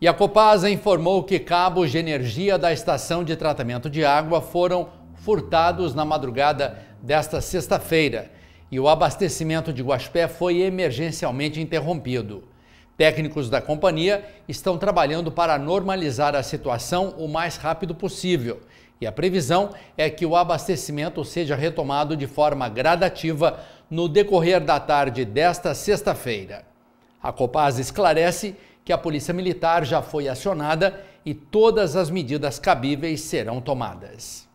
E a Copasa informou que cabos de energia da estação de tratamento de água foram furtados na madrugada desta sexta-feira e o abastecimento de Guaxpé foi emergencialmente interrompido. Técnicos da companhia estão trabalhando para normalizar a situação o mais rápido possível e a previsão é que o abastecimento seja retomado de forma gradativa no decorrer da tarde desta sexta-feira. A Copasa esclarece que a Polícia Militar já foi acionada e todas as medidas cabíveis serão tomadas.